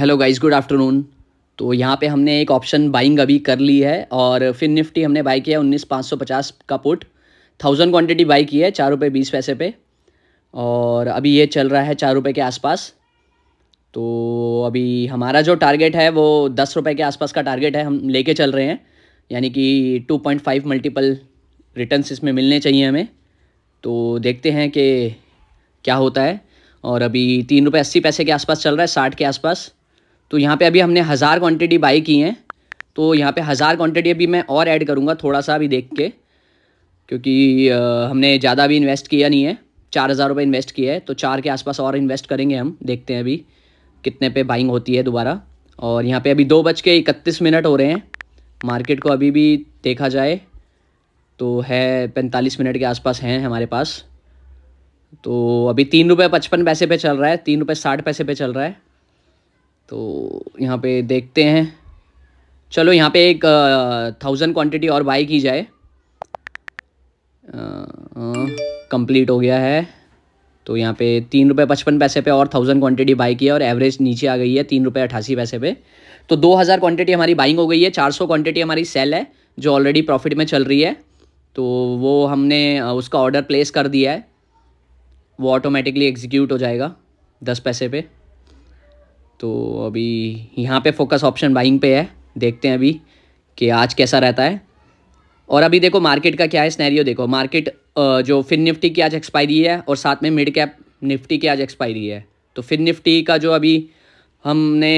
Hello guys good afternoon तो यहाँ पे हमने एक ऑप्शन बाइंग अभी कर ली है और फिर निफ्टी हमने बाई किया उन्नीस पाँच सौ पचास का पुट थाउजेंड क्वान्टिटी बाई की है चार रुपये बीस पैसे पे और अभी ये चल रहा है चार रुपये के आसपास तो अभी हमारा जो टारगेट है वो दस रुपये के आसपास का टारगेट है हम लेके चल रहे हैं यानी कि two point five multiple return इसमें मिलने चाहिए हमें तो देखते हैं कि क्या होता है और अभी तीन रुपये अस्सी पैसे के आसपास चल रहा है साठ के आसपास तो यहाँ पे अभी हमने हज़ार क्वांटिटी बाई की हैं तो यहाँ पे हज़ार क्वांटिटी अभी मैं और ऐड करूँगा थोड़ा सा अभी देख के क्योंकि हमने ज़्यादा भी इन्वेस्ट किया नहीं है चार हज़ार रुपये इन्वेस्ट किया है तो चार के आसपास और इन्वेस्ट करेंगे हम देखते हैं अभी कितने पे बाइंग होती है दोबारा और यहाँ पर अभी दो बज के इकतीस मिनट हो रहे हैं मार्केट को अभी भी देखा जाए तो है पैंतालीस मिनट के आसपास हैं हमारे पास तो अभी तीन रुपये पचपन पैसे पे चल रहा है तीन रुपये साठ पैसे पे चल रहा है तो यहाँ पे देखते हैं चलो यहाँ पे एक थाउजेंड क्वांटिटी और बाई की जाए कंप्लीट हो गया है तो यहाँ पे तीन रुपये पचपन पैसे पे और थाउजेंड क्वांटिटी बाई की है और एवरेज नीचे आ गई है तीन रुपये अठासी पैसे पे तो दो हज़ार क्वान्टिटी हमारी बाइंग हो गई है चार सौ क्वान्टिटी हमारी सेल है जो ऑलरेडी प्रॉफिट में चल रही है तो वो हमने उसका ऑर्डर प्लेस कर दिया है वो ऑटोमेटिकली एग्जीक्यूट हो जाएगा दस पैसे पे तो अभी यहाँ पे फोकस ऑप्शन बाइंग पे है देखते हैं अभी कि आज कैसा रहता है और अभी देखो मार्केट का क्या है स्नैरियो देखो मार्केट जो फिन निफ्टी की आज एक्सपायरी है और साथ में मिड कैप निफ्टी की आज एक्सपायरी है तो फिन निफ्टी का जो अभी हमने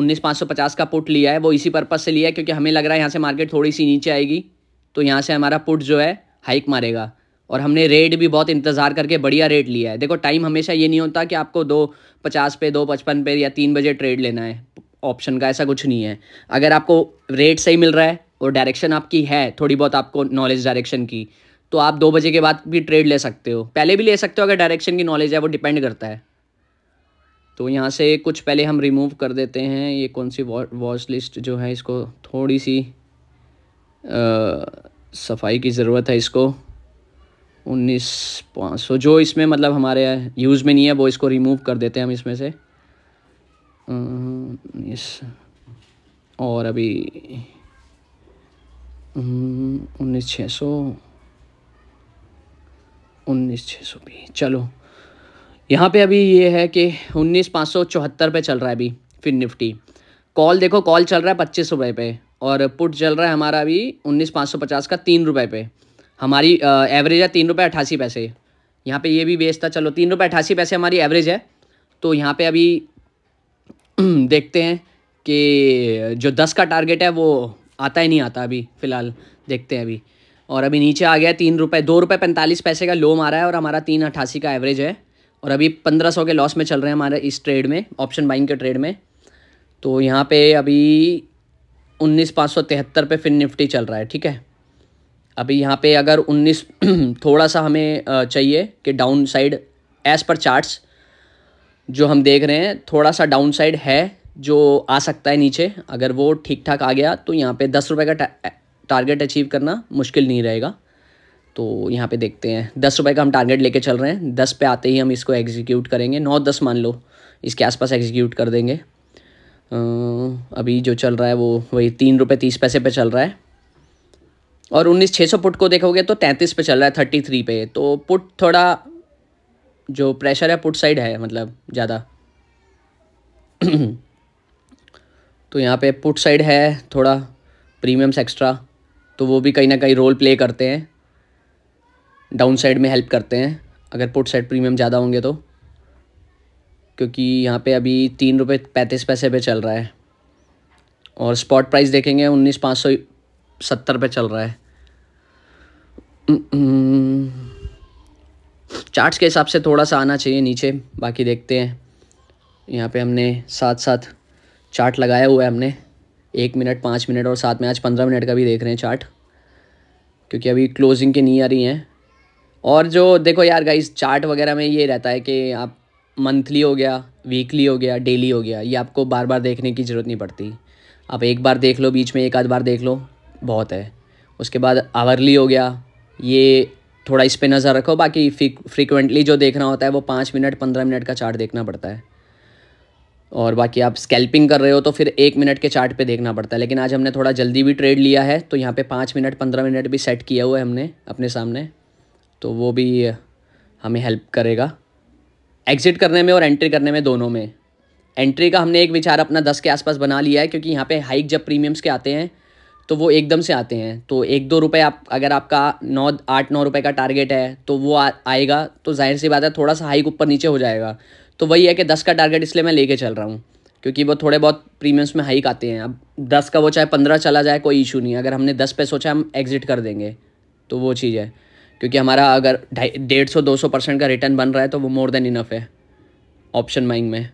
उन्नीस पाँच सौ पचास का पुट लिया है वो इसी पर्पज़ से लिया है क्योंकि हमें लग रहा है यहाँ से मार्केट थोड़ी सी नीचे आएगी तो यहाँ से हमारा पुट जो है हाइक मारेगा और हमने रेट भी बहुत इंतज़ार करके बढ़िया रेट लिया है देखो टाइम हमेशा ये नहीं होता कि आपको दो पचास पे दो पचपन पे या तीन बजे ट्रेड लेना है ऑप्शन का ऐसा कुछ नहीं है अगर आपको रेट सही मिल रहा है और डायरेक्शन आपकी है थोड़ी बहुत आपको नॉलेज डायरेक्शन की तो आप दो बजे के बाद भी ट्रेड ले सकते हो पहले भी ले सकते हो अगर डायरेक्शन की नॉलेज है वो डिपेंड करता है तो यहाँ से कुछ पहले हम रिमूव कर देते हैं ये कौन सी वॉच लिस्ट जो है इसको थोड़ी सी आ, सफाई की ज़रूरत है इसको उन्नीस पाँच सौ जो इसमें मतलब हमारे यूज़ में नहीं है वो इसको रिमूव कर देते हैं हम इसमें से उन्नीस और अभी उन्नीस छः सौ उन्नीस छः सौ भी चलो यहाँ पे अभी ये है कि उन्नीस पाँच सौ चौहत्तर पर चल रहा है अभी फिर निफ्टी कॉल देखो कॉल चल रहा है पच्चीस रुपये पे और पुट चल रहा है हमारा अभी उन्नीस पाँच सौ पचास का तीन रुपये पे हमारी एवरेज है तीन रुपये अट्ठासी पैसे यहाँ पे ये भी बेस्ट था चलो तीन रुपये अट्ठासी पैसे हमारी एवरेज है तो यहाँ पे अभी देखते हैं कि जो दस का टारगेट है वो आता ही नहीं आता अभी फ़िलहाल देखते हैं अभी और अभी नीचे आ गया तीन रुपये दो रुपये पैंतालीस पैसे का लो मारा है और हमारा तीन अट्ठासी का एवरेज है और अभी पंद्रह सौ के लॉस में चल रहे हैं हमारे इस ट्रेड में ऑप्शन बाइंग के ट्रेड में तो यहाँ पे अभी उन्नीस पाँच सौ तिहत्तर पे फिर निफ्टी चल रहा है ठीक है अभी यहाँ पे अगर 19 थोड़ा सा हमें चाहिए कि down side as per charts जो हम देख रहे हैं थोड़ा सा डाउन साइड है जो आ सकता है नीचे अगर वो ठीक ठाक आ गया तो यहाँ पे दस रुपये का टारगेट अचीव करना मुश्किल नहीं रहेगा तो यहाँ पे देखते हैं दस रुपये का हम टारगेट लेके चल रहे हैं दस पे आते ही हम इसको एग्जीक्यूट करेंगे नौ दस मान लो इसके आसपास एग्जीक्यूट कर देंगे अभी जो चल रहा है वो वही तीन रुपये तीस पैसे पे चल रहा है और उन्नीस छः सौ पुट को देखोगे तो तैंतीस पे चल रहा है थर्टी थ्री पे तो पुट थोड़ा जो प्रेशर है पुट साइड है मतलब ज़्यादा तो यहाँ पे पुट साइड है थोड़ा प्रीमियम्स एक्स्ट्रा तो वो भी कहीं ना कहीं रोल प्ले करते हैं डाउन साइड में हेल्प करते हैं अगर पुट साइड प्रीमियम ज़्यादा होंगे तो क्योंकि यहाँ पे अभी तीन रुपये पैंतीस पैसे पे चल रहा है और स्पॉट प्राइस देखेंगे उन्नीस पाँच सौ सत्तर पे चल रहा है चार्ट्स हम्म, हम्म। के हिसाब से थोड़ा सा आना चाहिए नीचे बाकी देखते हैं यहाँ पे हमने साथ साथ चार्ट लगाया हुआ है हमने एक मिनट पाँच मिनट और साथ में आज पंद्रह मिनट का भी देख रहे हैं चार्ट क्योंकि अभी क्लोजिंग के नहीं आ रही हैं और जो देखो यार गाइस चार्ट वगैरह में ये रहता है कि आप मंथली हो गया वीकली हो गया डेली हो गया ये आपको बार बार देखने की ज़रूरत नहीं पड़ती आप एक बार देख लो बीच में एक आध बार देख लो बहुत है उसके बाद आवरली हो गया ये थोड़ा इस पर नज़र रखो बाकी फ्रीक्वेंटली जो देखना होता है वो पाँच मिनट पंद्रह मिनट का चार्ट देखना पड़ता है और बाकी आप स्कैल्पिंग कर रहे हो तो फिर एक मिनट के चार्ट पे देखना पड़ता है लेकिन आज हमने थोड़ा जल्दी भी ट्रेड लिया है तो यहाँ पे पाँच मिनट पंद्रह मिनट भी सेट किया हुआ है हमने अपने सामने तो वो भी हमें हेल्प करेगा एग्ज़िट करने में और एंट्री करने में दोनों में एंट्री का हमने एक विचार अपना दस के आसपास बना लिया है क्योंकि यहाँ पर हाइक जब प्रीमियम्स के आते हैं तो वो एकदम से आते हैं तो एक दो रुपये आप अगर आपका नौ आठ नौ रुपये का टारगेट है तो वो आ, आएगा तो जाहिर सी बात है थोड़ा सा हाइक ऊपर नीचे हो जाएगा तो वही है कि दस का टारगेट इसलिए मैं लेके चल रहा हूँ क्योंकि वो थोड़े बहुत प्रीमियम्स में हाइक आते हैं अब दस का वो चाहे पंद्रह चला जाए कोई इशू नहीं अगर हमने दस पे सोचा हम एग्ज़िट कर देंगे तो वो चीज़ है क्योंकि हमारा अगर डेढ़ सौ दो सौ परसेंट का रिटर्न बन रहा है तो वो मोर देन इनफ है ऑप्शन माइंग में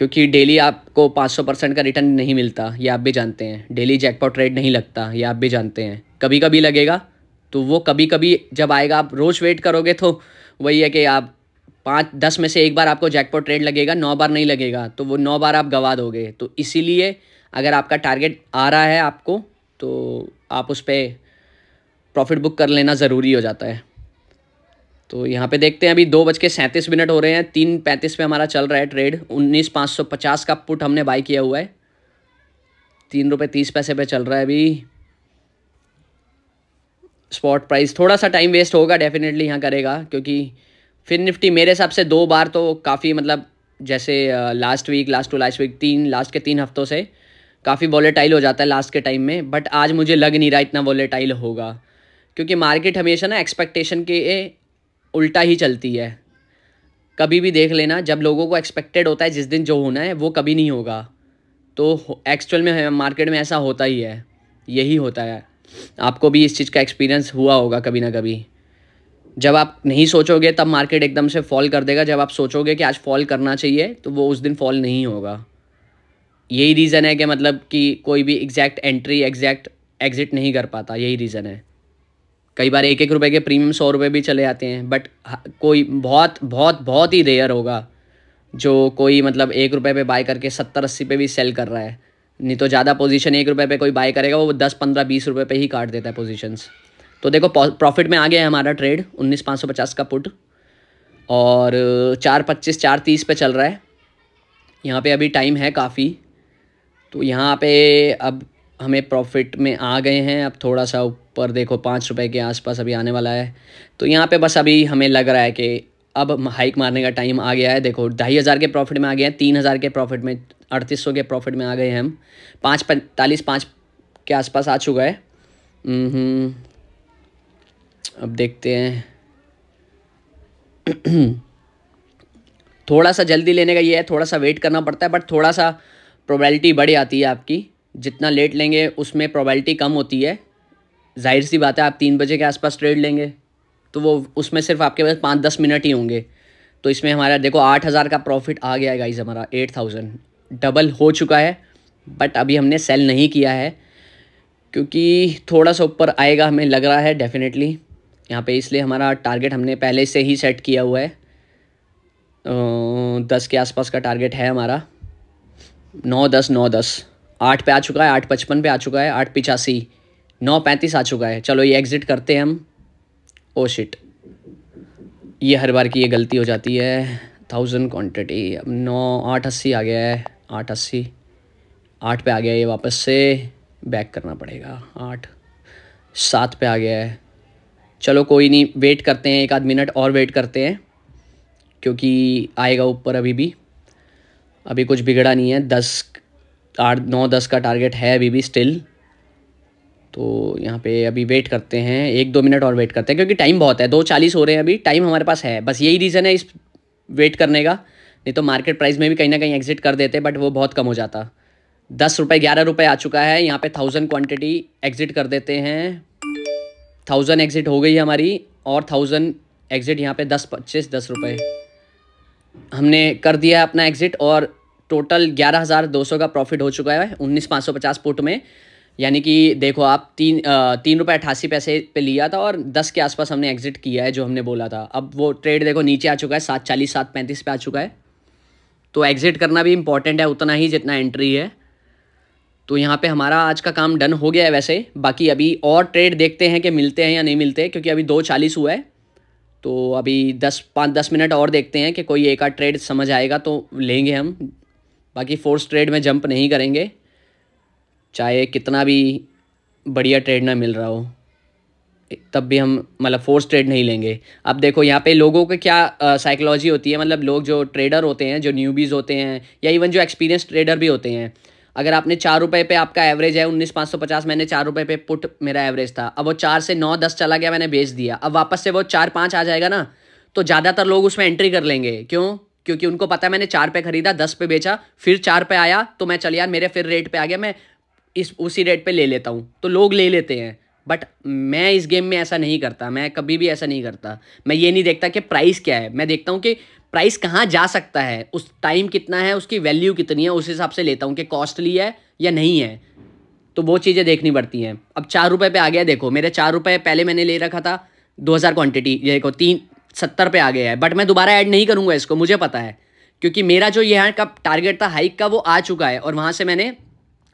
क्योंकि डेली आपको 500 परसेंट का रिटर्न नहीं मिलता ये आप भी जानते हैं डेली जैकपॉट रेट नहीं लगता ये आप भी जानते हैं कभी कभी लगेगा तो वो कभी कभी जब आएगा आप रोज़ वेट करोगे तो वही है कि आप पाँच दस में से एक बार आपको जैकपॉट रेट लगेगा नौ बार नहीं लगेगा तो वो नौ बार आप गवा दोगे तो इसीलिए अगर आपका टारगेट आ रहा है आपको तो आप उस पर प्रॉफिट बुक कर लेना ज़रूरी हो जाता है तो यहाँ पे देखते हैं अभी दो बज के सैंतीस मिनट हो रहे हैं तीन पैंतीस पे हमारा चल रहा है ट्रेड उन्नीस पाँच सौ पचास का पुट हमने बाई किया हुआ है तीन रुपये तीस पैसे पे चल रहा है अभी स्पॉट प्राइस थोड़ा सा टाइम वेस्ट होगा डेफिनेटली यहाँ करेगा क्योंकि फिर निफ्टी मेरे हिसाब से दो बार तो काफ़ी मतलब जैसे last week last two last week तीन लास्ट के तीन हफ्तों से काफ़ी वॉलेटाइल हो जाता है लास्ट के टाइम में बट आज मुझे लग नहीं रहा इतना वॉलेटाइल होगा क्योंकि मार्केट हमेशा ना एक्सपेक्टेशन के उल्टा ही चलती है कभी भी देख लेना जब लोगों को एक्सपेक्टेड होता है जिस दिन जो होना है वो कभी नहीं होगा तो एक्चुअल में मार्केट में ऐसा होता ही है यही होता है आपको भी इस चीज़ का एक्सपीरियंस हुआ होगा कभी ना कभी जब आप नहीं सोचोगे तब मार्केट एकदम से फॉल कर देगा जब आप सोचोगे कि आज फॉल करना चाहिए तो वो उस दिन फॉल नहीं होगा यही रीज़न है कि मतलब कि कोई भी एग्जैक्ट एंट्री एग्जैक्ट एग्ज़िट नहीं कर पाता यही रीज़न है कई बार एक एक रुपए के प्रीमियम सौ रुपये भी चले जाते हैं बट कोई बहुत बहुत बहुत ही रेयर होगा जो कोई मतलब एक रुपये पे बाय करके सत्तर अस्सी पे भी सेल कर रहा है नहीं तो ज़्यादा पोजीशन एक रुपये पे कोई बाय करेगा वो दस पंद्रह बीस रुपये पे ही काट देता है पोजीशंस तो देखो प्रॉफिट में आ गया है हमारा ट्रेड उन्नीस पाँच सौ पचास का पुट और चार पच्चीस चार तीस पे चल रहा है यहाँ पे अभी टाइम है काफ़ी तो यहाँ पे अब हमें प्रॉफिट में आ गए हैं अब थोड़ा सा ऊपर देखो पाँच रुपये के आसपास अभी आने वाला है तो यहाँ पे बस अभी हमें लग रहा है कि अब हाइक मारने का टाइम आ गया है देखो ढाई हज़ार के प्रॉफिट में आ गया है तीन हज़ार के प्रॉफिट में अड़तीस सौ के प्रॉफिट में आ गए हैं हम पाँच पैंतालीस पाँच के आसपास आ चुका है अब देखते हैं थोड़ा सा जल्दी लेने का ये है थोड़ा सा वेट करना पड़ता है बट थोड़ा सा प्रोबेबिलिटी बढ़ जाती है आपकी जितना लेट लेंगे उसमें प्रोबेबिलिटी कम होती है जाहिर सी बात है आप तीन बजे के आसपास ट्रेड लेंगे तो वो उसमें सिर्फ आपके पास पाँच दस मिनट ही होंगे तो इसमें हमारा देखो आठ हज़ार का प्रॉफिट आ गया है गाइज हमारा एट थाउजेंड डबल हो चुका है बट अभी हमने सेल नहीं किया है क्योंकि थोड़ा सा ऊपर आएगा हमें लग रहा है डेफिनेटली यहाँ पे इसलिए हमारा टारगेट हमने पहले से ही सेट किया हुआ है दस के आसपास का टारगेट है हमारा नौ दस नौ दस आठ पे आ चुका है आठ पचपन पे आ चुका है आठ पिचासी नौ पैंतीस आ चुका है चलो ये एग्ज़िट करते हैं हम ओ oh शिट ये हर बार की ये गलती हो जाती है थाउजेंड क्वान्टिटी अब नौ आठ अस्सी आ गया है आठ अस्सी आठ पे आ गया ये वापस से बैक करना पड़ेगा आठ सात पे आ गया है चलो कोई नहीं वेट करते हैं एक आध मिनट और वेट करते हैं क्योंकि आएगा ऊपर अभी भी अभी कुछ बिगड़ा नहीं है दस आठ नौ दस का टारगेट है अभी भी स्टिल तो यहाँ पे अभी वेट करते हैं एक दो मिनट और वेट करते हैं क्योंकि टाइम बहुत है दो चालीस हो रहे हैं अभी टाइम हमारे पास है बस यही रीज़न है इस वेट करने का नहीं तो मार्केट प्राइस में भी कहीं ना कहीं एग्जिट कर देते बट वो बहुत कम हो जाता दस रुपये ग्यारह रुपये आ चुका है यहाँ पे थाउजेंड क्वान्टिटी एग्जिट कर देते हैं थाउजेंड एग्जिट हो गई हमारी और थाउजेंड एग्जिट यहाँ पे दस पच्चीस दस रुपये हमने कर दिया अपना एग्ज़िट और टोटल ग्यारह हज़ार दो सौ का प्रॉफिट हो चुका है उन्नीस पाँच सौ पचास पुट में यानी कि देखो आप तीन तीन रुपये अट्ठासी पैसे पे लिया था और दस के आसपास हमने एग्जिट किया है जो हमने बोला था अब वो ट्रेड देखो नीचे आ चुका है सात चालीस सात पैंतीस पे आ चुका है तो एग्जिट करना भी इम्पॉर्टेंट है उतना ही जितना एंट्री है तो यहाँ पे हमारा आज का काम डन हो गया है वैसे बाकी अभी और ट्रेड देखते हैं कि मिलते हैं या नहीं मिलते क्योंकि अभी दो चालीस हुआ है तो अभी दस पाँच दस मिनट और देखते हैं कि कोई एक आध ट्रेड समझ आएगा तो लेंगे हम बाकी फोर्स ट्रेड में जंप नहीं करेंगे चाहे कितना भी बढ़िया ट्रेड ना मिल रहा हो तब भी हम मतलब फोर्स ट्रेड नहीं लेंगे अब देखो यहाँ पे लोगों के क्या साइकोलॉजी होती है मतलब लोग जो ट्रेडर होते हैं जो न्यूबीज़ होते हैं या इवन जो एक्सपीरियंस ट्रेडर भी होते हैं अगर आपने चार रुपये पे आपका एवरेज है उन्नीस पाँच सौ पचास मैंने चार रुपये पे पुट मेरा एवरेज था अब वो चार से नौ दस चला गया मैंने बेच दिया अब वापस से वो चार पाँच आ जाएगा ना तो ज़्यादातर लोग उसमें एंट्री कर लेंगे क्यों क्योंकि उनको पता है मैंने चार पे खरीदा दस पे बेचा फिर चार पे आया तो मैं चल यार मेरे फिर रेट पे आ गया मैं इस उसी रेट पे ले लेता हूँ तो लोग ले लेते हैं बट मैं इस गेम में ऐसा नहीं करता मैं कभी भी ऐसा नहीं करता मैं ये नहीं देखता कि प्राइस क्या है मैं देखता हूँ कि प्राइस कहाँ जा सकता है उस टाइम कितना है उसकी वैल्यू कितनी है उस हिसाब से लेता हूँ कि कॉस्टली है या नहीं है तो वो चीज़ें देखनी पड़ती हैं अब चार रुपये पे आ गया देखो मेरे चार रुपये पहले मैंने ले रखा था दो हज़ार क्वान्टिटी देखो तीन सत्तर पे आ गया है बट मैं दोबारा ऐड नहीं करूँगा इसको मुझे पता है क्योंकि मेरा जो यहाँ का टारगेट था हाइक का वो आ चुका है और वहाँ से मैंने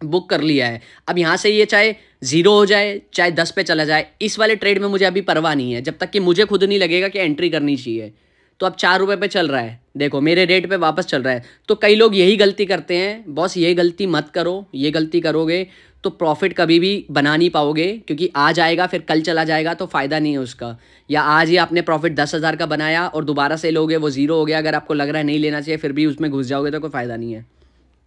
बुक कर लिया है अब यहाँ से ये चाहे ज़ीरो हो जाए चाहे दस पे चला जाए इस वाले ट्रेड में मुझे अभी परवाह नहीं है जब तक कि मुझे खुद नहीं लगेगा कि एंट्री करनी चाहिए तो अब चार रुपये पर चल रहा है देखो मेरे रेट पर वापस चल रहा है तो कई लोग यही गलती करते हैं बॉस ये गलती मत करो ये गलती करोगे तो प्रॉफिट कभी भी बना नहीं पाओगे क्योंकि आज आएगा फिर कल चला जाएगा तो फ़ायदा नहीं है उसका या आज ही आपने प्रॉफिट दस हज़ार का बनाया और दोबारा से लोगे वो ज़ीरो हो गया अगर आपको लग रहा है नहीं लेना चाहिए फिर भी उसमें घुस जाओगे तो कोई फ़ायदा नहीं है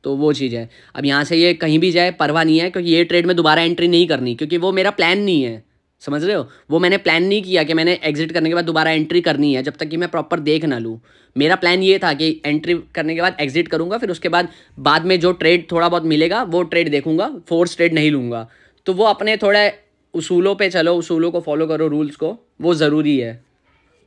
तो वो चीज़ है अब यहाँ से ये कहीं भी जाए परवाह नहीं है क्योंकि ये ट्रेड में दोबारा एंट्री नहीं करनी क्योंकि वो मेरा प्लान नहीं है समझ रहे हो वो मैंने प्लान नहीं किया कि मैंने एग्जिट करने के बाद दोबारा एंट्री करनी है जब तक कि मैं प्रॉपर देख ना लूँ मेरा प्लान ये था कि एंट्री करने के बाद एग्जिट करूँगा फिर उसके बाद बाद में जो ट्रेड थोड़ा बहुत मिलेगा वो ट्रेड देखूँगा फोर्स ट्रेड नहीं लूँगा तो वो अपने थोड़े उसूलों पर चलो उसूलों को फॉलो करो रूल्स को वो ज़रूरी है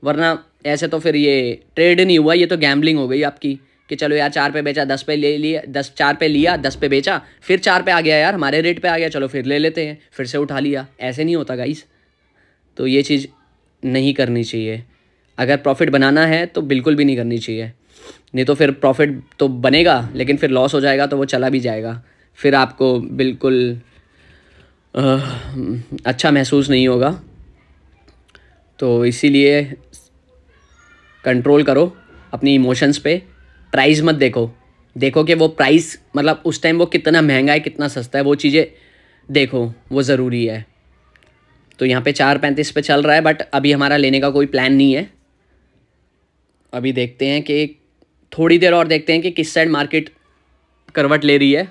वरना ऐसे तो फिर ये ट्रेड नहीं हुआ ये तो गैम्बलिंग हो गई आपकी कि चलो यार चार पे बेचा दस पे ले लिया दस चार पे लिया दस पे बेचा फिर चार पे आ गया यार हमारे रेट पे आ गया चलो फिर ले लेते हैं फिर से उठा लिया ऐसे नहीं होता गाइस तो ये चीज़ नहीं करनी चाहिए अगर प्रॉफिट बनाना है तो बिल्कुल भी नहीं करनी चाहिए नहीं तो फिर प्रॉफिट तो बनेगा लेकिन फिर लॉस हो जाएगा तो वो चला भी जाएगा फिर आपको बिल्कुल आ, अच्छा महसूस नहीं होगा तो इसीलिए कंट्रोल करो अपनी इमोशंस पे प्राइस मत देखो देखो कि वो प्राइस मतलब उस टाइम वो कितना महंगा है कितना सस्ता है वो चीज़ें देखो वो ज़रूरी है तो यहाँ पे चार पैंतीस पे चल रहा है बट अभी हमारा लेने का कोई प्लान नहीं है अभी देखते हैं कि थोड़ी देर और देखते हैं कि किस साइड मार्केट करवट ले रही है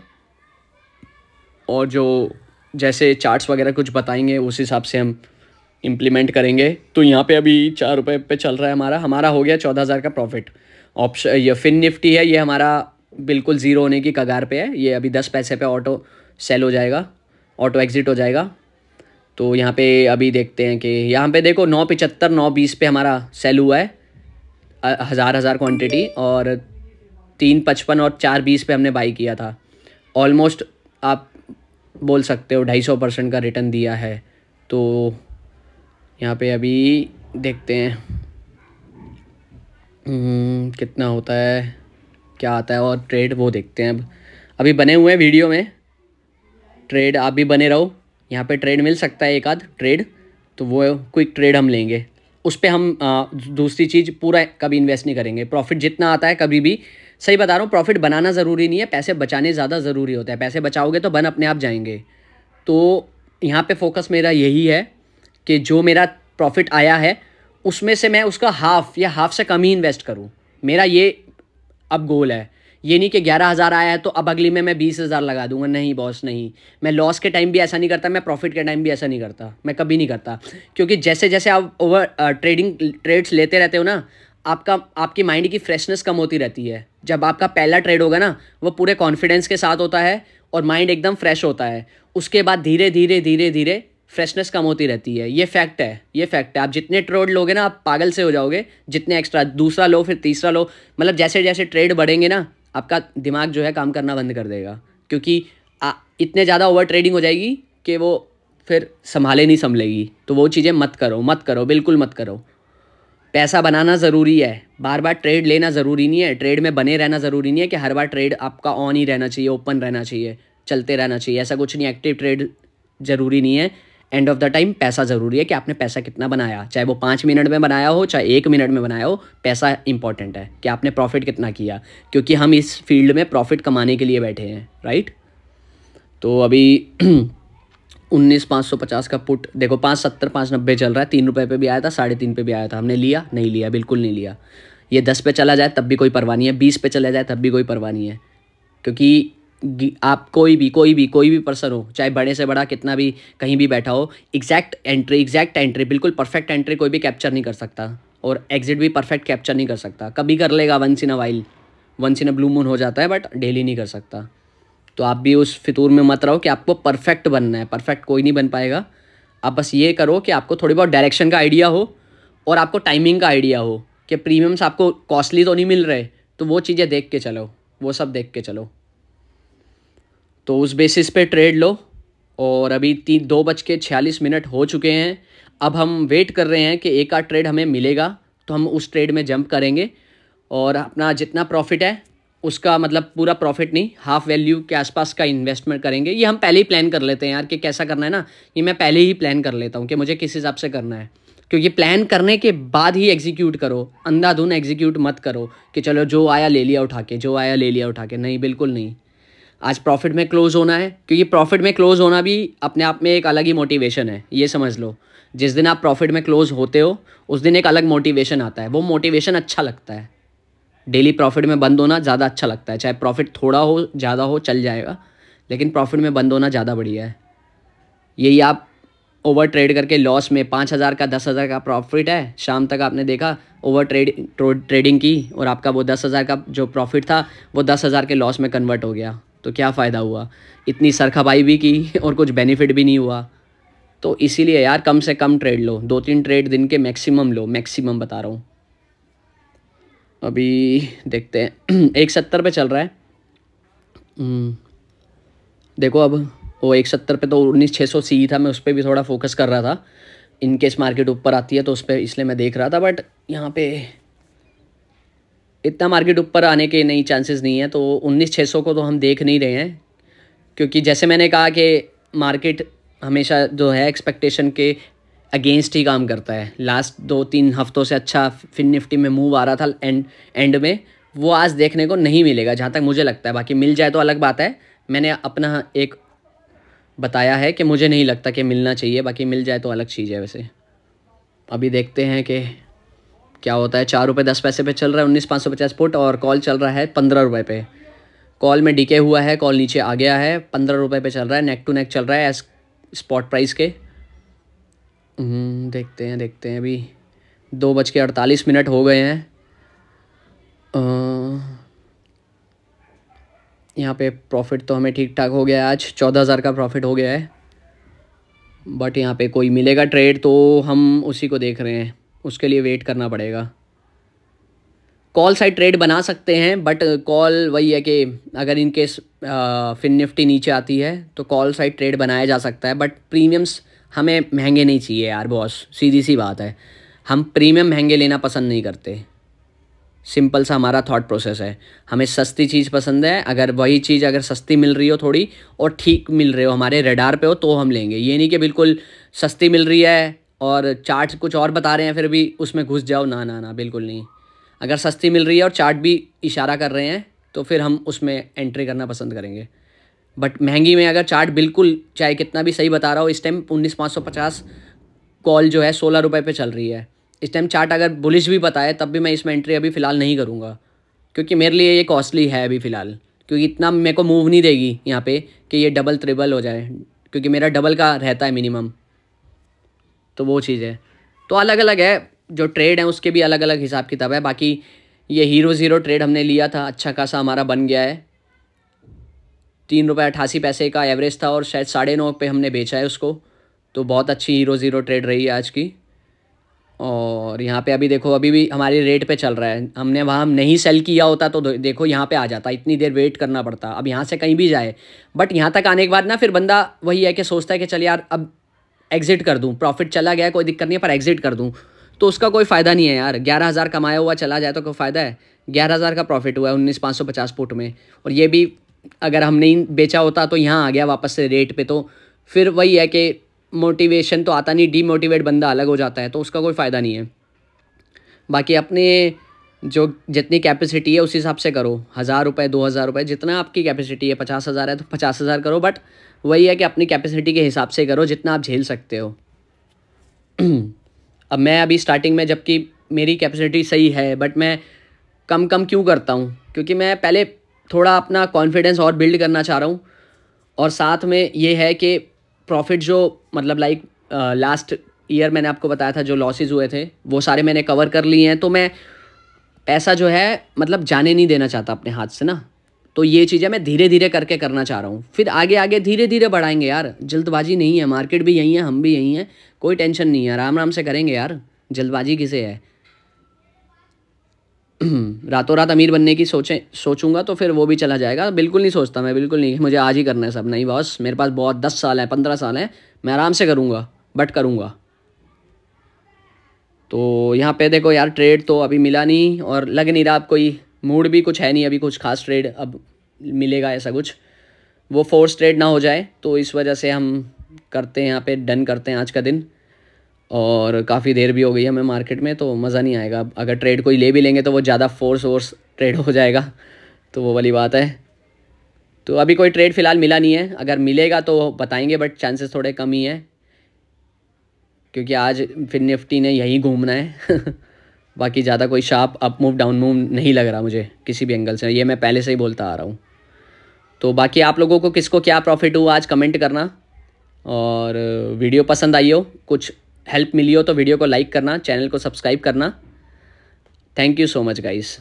और जो जैसे चार्ट्स वगैरह कुछ बताएंगे उस हिसाब से हम इम्प्लीमेंट करेंगे तो यहाँ पे अभी चार रुपये पे चल रहा है हमारा हमारा हो गया चौदह हज़ार का प्रॉफिट ऑप्शन ये फिन निफ्टी है ये हमारा बिल्कुल ज़ीरो होने की कगार पे है ये अभी दस पैसे पे ऑटो सेल हो जाएगा ऑटो एग्ज़िट हो जाएगा तो यहाँ पे अभी देखते हैं कि यहाँ पे देखो नौ पचहत्तर नौ बीस पे हमारा सेल हुआ है हज़ार हज़ार क्वान्टिटी और तीन पचपन और चार बीस पे हमने बाई किया था ऑलमोस्ट आप बोल सकते हो ढाई सौ परसेंट का रिटर्न दिया है तो यहाँ पे अभी देखते हैं हम्म, कितना होता है क्या आता है और ट्रेड वो देखते हैं अब अभी बने हुए हैं वीडियो में ट्रेड आप भी बने रहो यहाँ पे ट्रेड मिल सकता है एक आध ट्रेड तो वो क्विक ट्रेड हम लेंगे उस पर हम आ, दूसरी चीज़ पूरा कभी इन्वेस्ट नहीं करेंगे प्रॉफिट जितना आता है कभी भी सही बता रहा हूँ प्रॉफिट बनाना ज़रूरी नहीं है पैसे बचाने ज़्यादा ज़रूरी होता है पैसे बचाओगे तो बन अपने आप जाएंगे तो यहाँ पे फोकस मेरा यही है कि जो मेरा प्रॉफिट आया है उसमें से मैं उसका हाफ या हाफ से कम ही इन्वेस्ट करूँ मेरा ये अब गोल है ये नहीं कि ग्यारह हज़ार आया है तो अब अगली में मैं बीस हज़ार लगा दूंगा नहीं बॉस नहीं मैं लॉस के टाइम भी ऐसा नहीं करता मैं प्रॉफिट के टाइम भी ऐसा नहीं करता मैं कभी नहीं करता क्योंकि जैसे जैसे आप ओवर ट्रेडिंग ट्रेड्स लेते रहते हो ना आपका आपकी माइंड की फ्रेशनेस कम होती रहती है जब आपका पहला ट्रेड होगा ना वो पूरे कॉन्फिडेंस के साथ होता है और माइंड एकदम फ्रेश होता है उसके बाद धीरे धीरे धीरे धीरे फ्रेशनेस कम होती रहती है ये फैक्ट है ये फैक्ट है आप जितने ट्रेड लोगे ना आप पागल से हो जाओगे जितने एक्स्ट्रा दूसरा लो फिर तीसरा लो मतलब जैसे जैसे ट्रेड बढ़ेंगे ना आपका दिमाग जो है काम करना बंद कर देगा क्योंकि आ, इतने ज़्यादा ओवर ट्रेडिंग हो जाएगी कि वो फिर संभाले नहीं संभलेगी तो वो चीज़ें मत करो मत करो बिल्कुल मत करो पैसा बनाना ज़रूरी है बार बार ट्रेड लेना ज़रूरी नहीं है ट्रेड में बने रहना ज़रूरी नहीं है कि हर बार ट्रेड आपका ऑन ही रहना चाहिए ओपन रहना चाहिए चलते रहना चाहिए ऐसा कुछ नहीं एक्टिव ट्रेड ज़रूरी नहीं है एंड ऑफ द टाइम पैसा ज़रूरी है कि आपने पैसा कितना बनाया चाहे वो पाँच मिनट में बनाया हो चाहे एक मिनट में बनाया हो पैसा इंपॉर्टेंट है कि आपने प्रॉफिट कितना किया क्योंकि हम इस फील्ड में प्रॉफिट कमाने के लिए बैठे हैं राइट तो अभी उन्नीस पाँच सौ पचास का पुट देखो पाँच सत्तर पाँच नब्बे चल रहा है तीन रुपये पर भी आया था साढ़े तीन पे भी आया था हमने लिया नहीं लिया बिल्कुल नहीं लिया ये दस पे चला जाए तब भी कोई परवाह नहीं है बीस पे चला जाए तब भी कोई परवाह नहीं है क्योंकि आप कोई भी कोई भी कोई भी पर्सन हो चाहे बड़े से बड़ा कितना भी कहीं भी बैठा हो एग्जैक्ट एंट्री एग्जैक्ट एंट्री बिल्कुल परफेक्ट एंट्री कोई भी कैप्चर नहीं कर सकता और एग्जिट भी परफेक्ट कैप्चर नहीं कर सकता कभी कर लेगा once in a while once in a blue moon हो जाता है बट डेली नहीं कर सकता तो आप भी उस फितूर में मत रहो कि आपको परफेक्ट बनना है परफेक्ट कोई नहीं बन पाएगा आप बस ये करो कि आपको थोड़ी बहुत डायरेक्शन का आइडिया हो और आपको टाइमिंग का आइडिया हो कि प्रीमियम्स आपको कॉस्टली तो नहीं मिल रहे तो वो चीज़ें देख के चलो वो सब देख के चलो तो उस बेसिस पे ट्रेड लो और अभी तीन दो बज के छियालीस मिनट हो चुके हैं अब हम वेट कर रहे हैं कि एक आध ट्रेड हमें मिलेगा तो हम उस ट्रेड में जंप करेंगे और अपना जितना प्रॉफिट है उसका मतलब पूरा प्रॉफिट नहीं हाफ वैल्यू के आसपास का इन्वेस्टमेंट करेंगे ये हम पहले ही प्लान कर लेते हैं यार कि कैसा करना है ना ये मैं पहले ही प्लान कर लेता हूँ कि मुझे किस हिसाब से करना है क्योंकि प्लान करने के बाद ही एग्जीक्यूट करो अंधाधुन एग्जीक्यूट मत करो कि चलो जो आया ले लिया उठा के जो आया ले लिया उठा के नहीं बिल्कुल नहीं आज प्रॉफिट में क्लोज़ होना है क्योंकि प्रॉफिट में क्लोज़ होना भी अपने आप में एक अलग ही मोटिवेशन है ये समझ लो जिस दिन आप प्रॉफिट में क्लोज़ होते हो उस दिन एक अलग मोटिवेशन आता है वो मोटिवेशन अच्छा लगता है डेली प्रॉफिट में बंद होना ज़्यादा अच्छा लगता है चाहे प्रॉफिट थोड़ा हो ज़्यादा हो चल जाएगा लेकिन प्रॉफिट में बंद होना ज़्यादा बढ़िया है यही आप ओवर ट्रेड करके लॉस में पाँच हज़ार का दस हज़ार का प्रॉफिट है शाम तक आपने देखा ओवर ट्रेड ट्रेडिंग की और आपका वो दस हज़ार का जो प्रॉफिट था वो दस हज़ार के लॉस में कन्वर्ट हो गया तो क्या फ़ायदा हुआ इतनी सरखपाई भी की और कुछ बेनिफिट भी नहीं हुआ तो इसीलिए यार कम से कम ट्रेड लो दो तीन ट्रेड दिन के मैक्सिमम लो मैक्सिमम बता रहा हूँ अभी देखते हैं एक सत्तर पे चल रहा है हम्म। देखो अब वो एक सत्तर पे तो उन्नीस छः सौ सी था मैं उस पर भी थोड़ा फोकस कर रहा था इनकेस मार्केट ऊपर आती है तो उस पर इसलिए मैं देख रहा था बट यहाँ पे इतना मार्केट ऊपर आने के नहीं चांसेस नहीं है तो उन्नीस छः सौ को तो हम देख नहीं रहे हैं क्योंकि जैसे मैंने कहा कि मार्केट हमेशा जो है एक्सपेक्टेशन के अगेंस्ट ही काम करता है लास्ट दो तीन हफ्तों से अच्छा फिन निफ्टी में मूव आ रहा था एंड एंड में वो आज देखने को नहीं मिलेगा जहाँ तक मुझे लगता है बाकी मिल जाए तो अलग बात है मैंने अपना एक बताया है कि मुझे नहीं लगता कि मिलना चाहिए बाकी मिल जाए तो अलग चीज़ है वैसे अभी देखते हैं कि क्या होता है चार रुपये दस पैसे पे चल रहा है उन्नीस पाँच सौ पचास फुट और कॉल चल रहा है पंद्रह रुपये पे कॉल में डीके हुआ है कॉल नीचे आ गया है पंद्रह रुपये पे चल रहा है नेक टू नेक चल रहा है एस स्पॉट प्राइस के हम्म, देखते हैं देखते हैं अभी दो बज के अड़तालीस मिनट हो गए हैं यहाँ पे प्रॉफिट तो हमें ठीक ठाक हो गया है आज चौदह हज़ार का प्रॉफिट हो गया है बट यहाँ पे कोई मिलेगा ट्रेड तो हम उसी को देख रहे हैं उसके लिए वेट करना पड़ेगा कॉल साइड ट्रेड बना सकते हैं बट कॉल वही है कि अगर इनके फिन निफ्टी नीचे आती है तो कॉल साइड ट्रेड बनाया जा सकता है बट प्रीमियम्स हमें महंगे नहीं चाहिए यार बॉस सीधी सी बात है हम प्रीमियम महंगे लेना पसंद नहीं करते सिंपल सा हमारा थॉट प्रोसेस है हमें सस्ती चीज़ पसंद है अगर वही चीज़ अगर सस्ती मिल रही हो थोड़ी और ठीक मिल रही हो हमारे रेडार पे हो तो हम लेंगे ये नहीं कि बिल्कुल सस्ती मिल रही है और चार्ट कुछ और बता रहे हैं फिर भी उसमें घुस जाओ ना ना ना बिल्कुल नहीं अगर सस्ती मिल रही है और चार्ट भी इशारा कर रहे हैं तो फिर हम उसमें एंट्री करना पसंद करेंगे बट महंगी में अगर चार्ट बिल्कुल चाहे कितना भी सही बता रहा हो इस टाइम उन्नीस पाँच सौ पचास कॉल जो है सोलह रुपये पर चल रही है इस टाइम चार्ट अगर बुलिश भी बताए तब भी मैं इसमें एंट्री अभी फ़िलहाल नहीं करूँगा क्योंकि मेरे लिए ये कॉस्टली है अभी फ़िलहाल क्योंकि इतना मेरे को मूव नहीं देगी यहाँ पे कि ये डबल ट्रिबल हो जाए क्योंकि मेरा डबल का रहता है मिनिमम तो वो चीज़ है तो अलग अलग है जो ट्रेड है उसके भी अलग अलग हिसाब किताब है बाकी ये हीरो ज़ीरो ट्रेड हमने लिया था अच्छा खासा हमारा बन गया है तीन रुपये अट्ठासी पैसे का एवरेज था और शायद साढ़े नौ पे हमने बेचा है उसको तो बहुत अच्छी हीरो ज़ीरो ट्रेड रही है आज की और यहाँ पे अभी देखो अभी भी हमारे रेट पे चल रहा है हमने वहाँ नहीं सेल किया होता तो देखो यहाँ पे आ जाता इतनी देर वेट करना पड़ता अब यहाँ से कहीं भी जाए बट यहाँ तक आने के बाद ना फिर बंदा वही है कि सोचता है कि चल यार अब एग्जिट कर दूँ प्रॉफिट चला गया कोई दिक्कत नहीं है पर एग्जिट कर दूँ तो उसका कोई फ़ायदा नहीं है यार ग्यारह हज़ार कमाया हुआ चला जाए तो कोई फ़ायदा है ग्यारह हज़ार का प्रॉफिट हुआ है उन्नीस पाँच सौ पचास फुट में और ये भी अगर हम नहीं बेचा होता तो यहाँ आ गया वापस से रेट पे तो फिर वही है कि मोटिवेशन तो आता नहीं डीमोटिवेट बंदा अलग हो जाता है तो उसका कोई फ़ायदा नहीं है बाकी अपने जो जितनी कैपेसिटी है उस हिसाब से करो हज़ार रुपये दो हज़ार रुपये जितना आपकी कैपेसिटी है पचास हज़ार है तो पचास हज़ार करो बट वही है कि अपनी कैपेसिटी के हिसाब से करो जितना आप झेल सकते हो अब मैं अभी स्टार्टिंग में जबकि मेरी कैपेसिटी सही है बट मैं कम कम क्यों करता हूँ क्योंकि मैं पहले थोड़ा अपना कॉन्फिडेंस और बिल्ड करना चाह रहा हूँ और साथ में ये है कि प्रॉफिट जो मतलब लाइक लास्ट ईयर मैंने आपको बताया था जो लॉसेज हुए थे वो सारे मैंने कवर कर लिए हैं तो मैं पैसा जो है मतलब जाने नहीं देना चाहता अपने हाथ से ना तो ये चीज़ें मैं धीरे धीरे करके करना चाह रहा हूँ फिर आगे आगे धीरे धीरे बढ़ाएंगे यार जल्दबाजी नहीं है मार्केट भी यहीं है हम भी यहीं हैं कोई टेंशन नहीं है आराम आराम से करेंगे यार जल्दबाजी किसे है रातों रात अमीर बनने की सोचें सोचूंगा तो फिर वो भी चला जाएगा बिल्कुल नहीं सोचता मैं बिल्कुल नहीं मुझे आज ही करना है सब नहीं बॉस मेरे पास बहुत दस साल है पंद्रह साल है मैं आराम से करूँगा बट करूँगा तो यहाँ पे देखो यार ट्रेड तो अभी मिला नहीं और लग नहीं रहा आप कोई मूड भी कुछ है नहीं अभी कुछ खास ट्रेड अब मिलेगा ऐसा कुछ वो फोर्स ट्रेड ना हो जाए तो इस वजह से हम करते हैं यहाँ पे डन करते हैं आज का दिन और काफ़ी देर भी हो गई हमें मार्केट में तो मज़ा नहीं आएगा अगर ट्रेड कोई ले भी लेंगे तो वो ज़्यादा फोर्स वोर्स ट्रेड हो जाएगा तो वो वाली बात है तो अभी कोई ट्रेड फ़िलहाल मिला नहीं है अगर मिलेगा तो बताएंगे बट चांसेस थोड़े कम ही हैं क्योंकि आज फिर निफ्टी ने यहीं घूमना है बाकी ज़्यादा कोई sharp up move down move नहीं लग रहा मुझे किसी भी एंगल से ये मैं पहले से ही बोलता आ रहा हूँ तो बाकी आप लोगों को किसको क्या प्रॉफिट हुआ आज कमेंट करना और वीडियो पसंद आई हो कुछ हेल्प मिली हो तो वीडियो को लाइक करना चैनल को सब्सक्राइब करना thank you so much guys